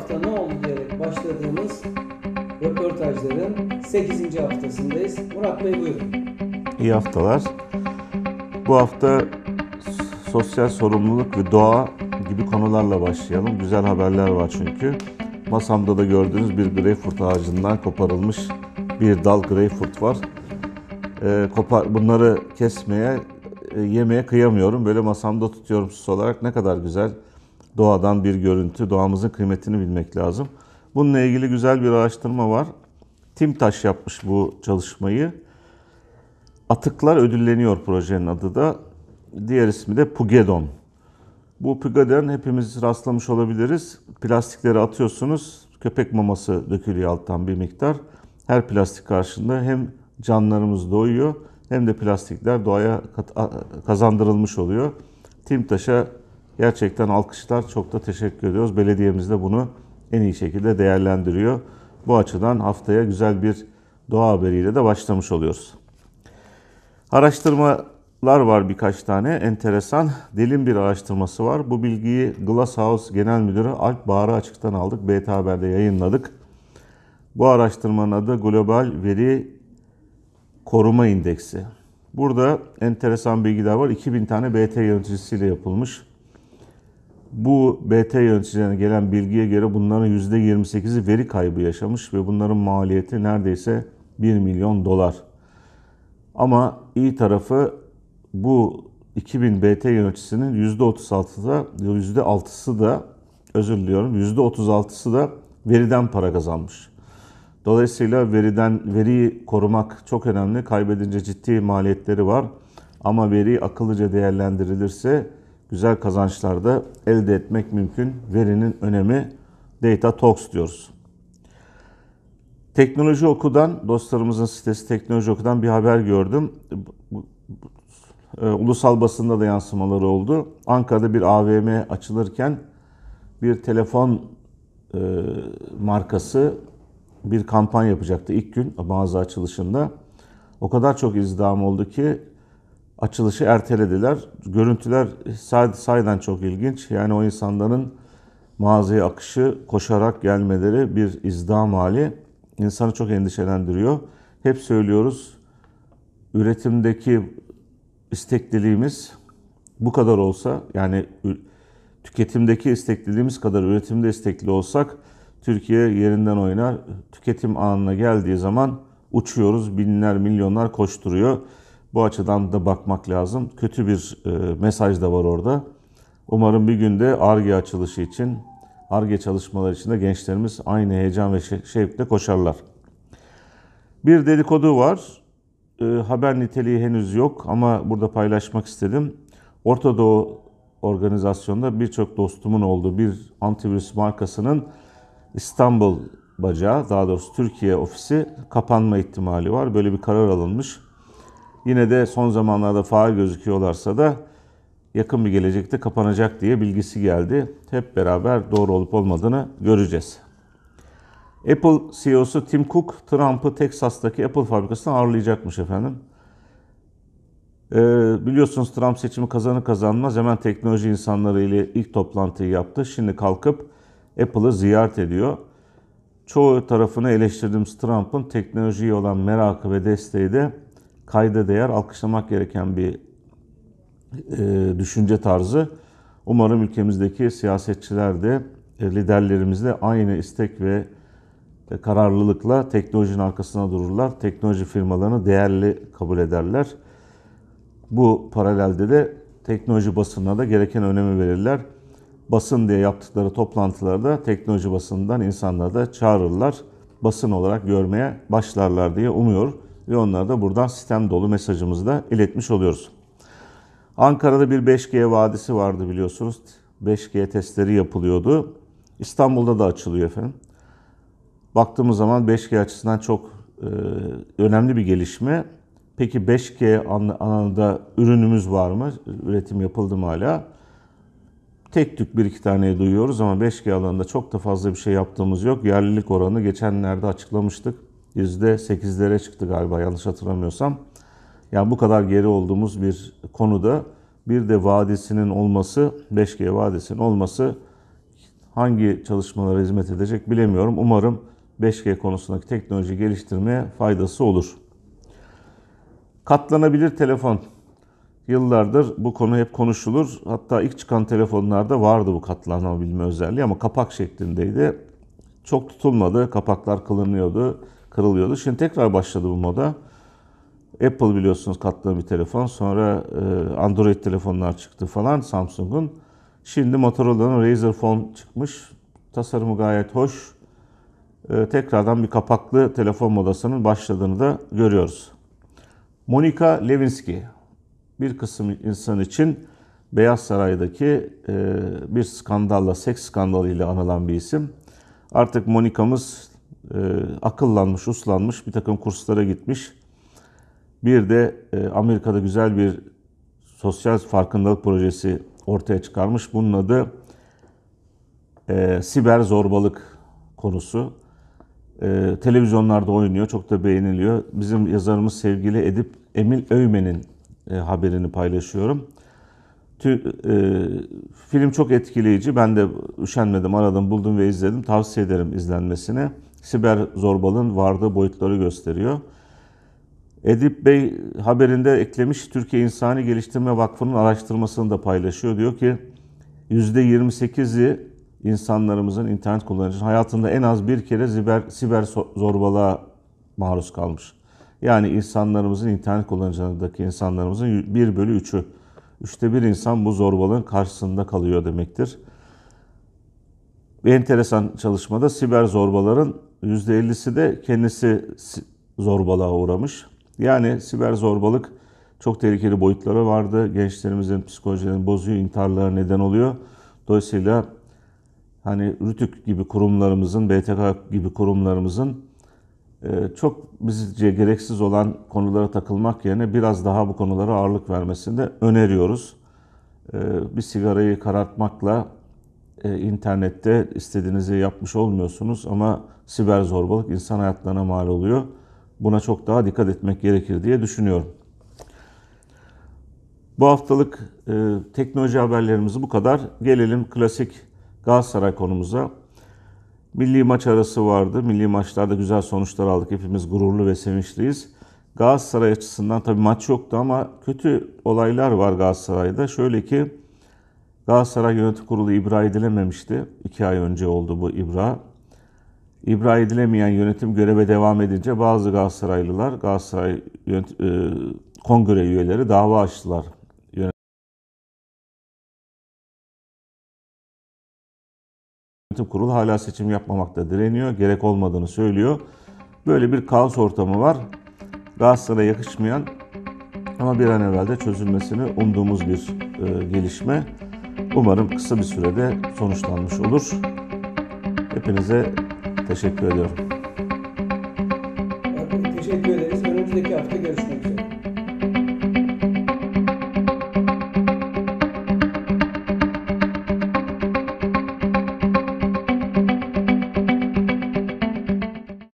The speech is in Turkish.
hafta ne oldu diyerek başladığımız röportajların 8. haftasındayız. Murat Bey buyurun. İyi haftalar. Bu hafta sosyal sorumluluk ve doğa gibi konularla başlayalım. Güzel haberler var çünkü. Masamda da gördüğünüz bir greyfurt ağacından koparılmış bir dal greyfurt var. E, kopar, bunları kesmeye, e, yemeye kıyamıyorum. Böyle masamda tutuyorum süs olarak. Ne kadar güzel doğadan bir görüntü, doğamızın kıymetini bilmek lazım. Bununla ilgili güzel bir araştırma var. Timtaş yapmış bu çalışmayı. Atıklar Ödülleniyor projenin adı da. Diğer ismi de Pugedon. Bu Pugedon hepimiz rastlamış olabiliriz. Plastikleri atıyorsunuz, köpek maması dökülüyor alttan bir miktar. Her plastik karşında hem canlarımız doyuyor hem de plastikler doğaya kazandırılmış oluyor. Timtaş'a Gerçekten alkışlar çok da teşekkür ediyoruz. Belediyemiz de bunu en iyi şekilde değerlendiriyor. Bu açıdan haftaya güzel bir doğa haberiyle de başlamış oluyoruz. Araştırmalar var birkaç tane enteresan. Delin bir araştırması var. Bu bilgiyi Glasshouse Genel Müdürü Alp Bağrı açıktan aldık. BT Haber'de yayınladık. Bu araştırmanın adı Global Veri Koruma İndeksi. Burada enteresan bilgiler var. 2000 tane BT yöneticisiyle yapılmış. Bu BT yöneticilerine gelen bilgiye göre bunların %28'i veri kaybı yaşamış ve bunların maliyeti neredeyse 1 milyon dolar. Ama iyi tarafı bu 2000 BT yöneticisinin 36'da da %6'sı da özür diliyorum %36'sı da veriden para kazanmış. Dolayısıyla veriden veriyi korumak çok önemli. Kaybedince ciddi maliyetleri var. Ama veri akıllıca değerlendirilirse güzel kazançlar da elde etmek mümkün. Verinin önemi Data Talks diyoruz. Teknoloji Oku'dan, dostlarımızın sitesi Teknoloji Oku'dan bir haber gördüm. E, ulusal basında da yansımaları oldu. Ankara'da bir AVM açılırken bir telefon e, markası bir kampanya yapacaktı ilk gün mağaza açılışında. O kadar çok izdiham oldu ki açılışı ertelediler. Görüntüler sayeden çok ilginç. Yani o insanların mağazaya akışı, koşarak gelmeleri bir izdam hali insanı çok endişelendiriyor. Hep söylüyoruz, üretimdeki istekliliğimiz bu kadar olsa, yani tüketimdeki istekliliğimiz kadar üretimde istekli olsak, Türkiye yerinden oynar. Tüketim anına geldiği zaman uçuyoruz, binler, milyonlar koşturuyor. Bu açıdan da bakmak lazım. Kötü bir e, mesaj da var orada. Umarım bir günde ARGE açılışı için, ARGE çalışmaları için de gençlerimiz aynı heyecan ve şevkle koşarlar. Bir dedikodu var. E, haber niteliği henüz yok ama burada paylaşmak istedim. Orta Doğu organizasyonda birçok dostumun olduğu bir antivirüs markasının İstanbul bacağı, daha doğrusu Türkiye ofisi kapanma ihtimali var. Böyle bir karar alınmış yine de son zamanlarda faal gözüküyorlarsa da yakın bir gelecekte kapanacak diye bilgisi geldi. Hep beraber doğru olup olmadığını göreceğiz. Apple CEO'su Tim Cook, Trump'ı Texas'taki Apple fabrikasına ağırlayacakmış efendim. Ee, biliyorsunuz Trump seçimi kazanı kazanmaz hemen teknoloji insanları ile ilk toplantıyı yaptı. Şimdi kalkıp Apple'ı ziyaret ediyor. Çoğu tarafını eleştirdiğimiz Trump'ın teknolojiye olan merakı ve desteği de kayda değer, alkışlamak gereken bir e, düşünce tarzı. Umarım ülkemizdeki siyasetçiler de e, liderlerimiz de aynı istek ve e, kararlılıkla teknolojinin arkasına dururlar. Teknoloji firmalarını değerli kabul ederler. Bu paralelde de teknoloji basınına da gereken önemi verirler. Basın diye yaptıkları toplantılarda teknoloji basından insanları da çağırırlar. Basın olarak görmeye başlarlar diye umuyorum ve onlara da buradan sistem dolu mesajımızı da iletmiş oluyoruz. Ankara'da bir 5G vadisi vardı biliyorsunuz. 5G testleri yapılıyordu. İstanbul'da da açılıyor efendim. Baktığımız zaman 5G açısından çok e, önemli bir gelişme. Peki 5G alanında ürünümüz var mı? Üretim yapıldı mı hala? Tek tük bir iki tane duyuyoruz ama 5G alanında çok da fazla bir şey yaptığımız yok. Yerlilik oranı geçenlerde açıklamıştık. %8'lere çıktı galiba yanlış hatırlamıyorsam. Yani bu kadar geri olduğumuz bir konuda bir de vadisinin olması, 5G vadisinin olması hangi çalışmalara hizmet edecek bilemiyorum. Umarım 5G konusundaki teknoloji geliştirmeye faydası olur. Katlanabilir telefon. Yıllardır bu konu hep konuşulur. Hatta ilk çıkan telefonlarda vardı bu katlanabilme özelliği ama kapak şeklindeydi. Çok tutulmadı. Kapaklar kılınıyordu kırılıyordu. Şimdi tekrar başladı bu moda. Apple biliyorsunuz katlanan bir telefon. Sonra e, Android telefonlar çıktı falan Samsung'un. Şimdi Motorola'nın Razer Phone çıkmış. Tasarımı gayet hoş. E, tekrardan bir kapaklı telefon modasının başladığını da görüyoruz. Monica Lewinsky bir kısım insan için Beyaz Saray'daki e, bir skandalla, seks skandalıyla anılan bir isim. Artık Monika'mız e, akıllanmış, uslanmış, bir takım kurslara gitmiş. Bir de e, Amerika'da güzel bir sosyal farkındalık projesi ortaya çıkarmış. Bunun adı e, siber zorbalık konusu. E, televizyonlarda oynuyor, çok da beğeniliyor. Bizim yazarımız sevgili Edip Emil Öymen'in e, haberini paylaşıyorum. Tü, e, film çok etkileyici. Ben de üşenmedim, aradım, buldum ve izledim. Tavsiye ederim izlenmesini siber zorbalığın vardığı boyutları gösteriyor. Edip Bey haberinde eklemiş Türkiye İnsani Geliştirme Vakfı'nın araştırmasını da paylaşıyor. Diyor ki %28'i insanlarımızın internet kullanıcısının hayatında en az bir kere siber, siber zorbalığa maruz kalmış. Yani insanlarımızın internet kullanıcılarındaki insanlarımızın 1 bölü 3'ü. Üçte bir insan bu zorbalığın karşısında kalıyor demektir. Bir enteresan çalışmada siber zorbaların %50'si de kendisi zorbalığa uğramış. Yani siber zorbalık çok tehlikeli boyutları vardı. Gençlerimizin psikolojilerini bozuyor, intiharlara neden oluyor. Dolayısıyla hani Rütük gibi kurumlarımızın, BTK gibi kurumlarımızın e, çok bizce gereksiz olan konulara takılmak yerine biraz daha bu konulara ağırlık vermesini de öneriyoruz. E, bir sigarayı karartmakla e, internette istediğinizi yapmış olmuyorsunuz ama siber zorbalık insan hayatlarına mal oluyor. Buna çok daha dikkat etmek gerekir diye düşünüyorum. Bu haftalık e, teknoloji haberlerimiz bu kadar. Gelelim klasik Galatasaray konumuza. Milli maç arası vardı. Milli maçlarda güzel sonuçlar aldık. Hepimiz gururlu ve sevinçliyiz. Galatasaray açısından tabii maç yoktu ama kötü olaylar var Galatasaray'da. Şöyle ki Galatasaray Yönetim Kurulu ibra edilememişti. İki ay önce oldu bu ibra. İbra edilemeyen yönetim göreve devam edince bazı Galatasaraylılar, Galatasaray yönet- e, kongre üyeleri dava açtılar Yönetim kurulu hala seçim yapmamakta direniyor, gerek olmadığını söylüyor. Böyle bir kaos ortamı var. Galatasaray'a yakışmayan ama bir an evvel de çözülmesini umduğumuz bir e, gelişme umarım kısa bir sürede sonuçlanmış olur. Hepinize teşekkür ediyorum. Teşekkür ederiz. Önümüzdeki hafta görüşmek üzere.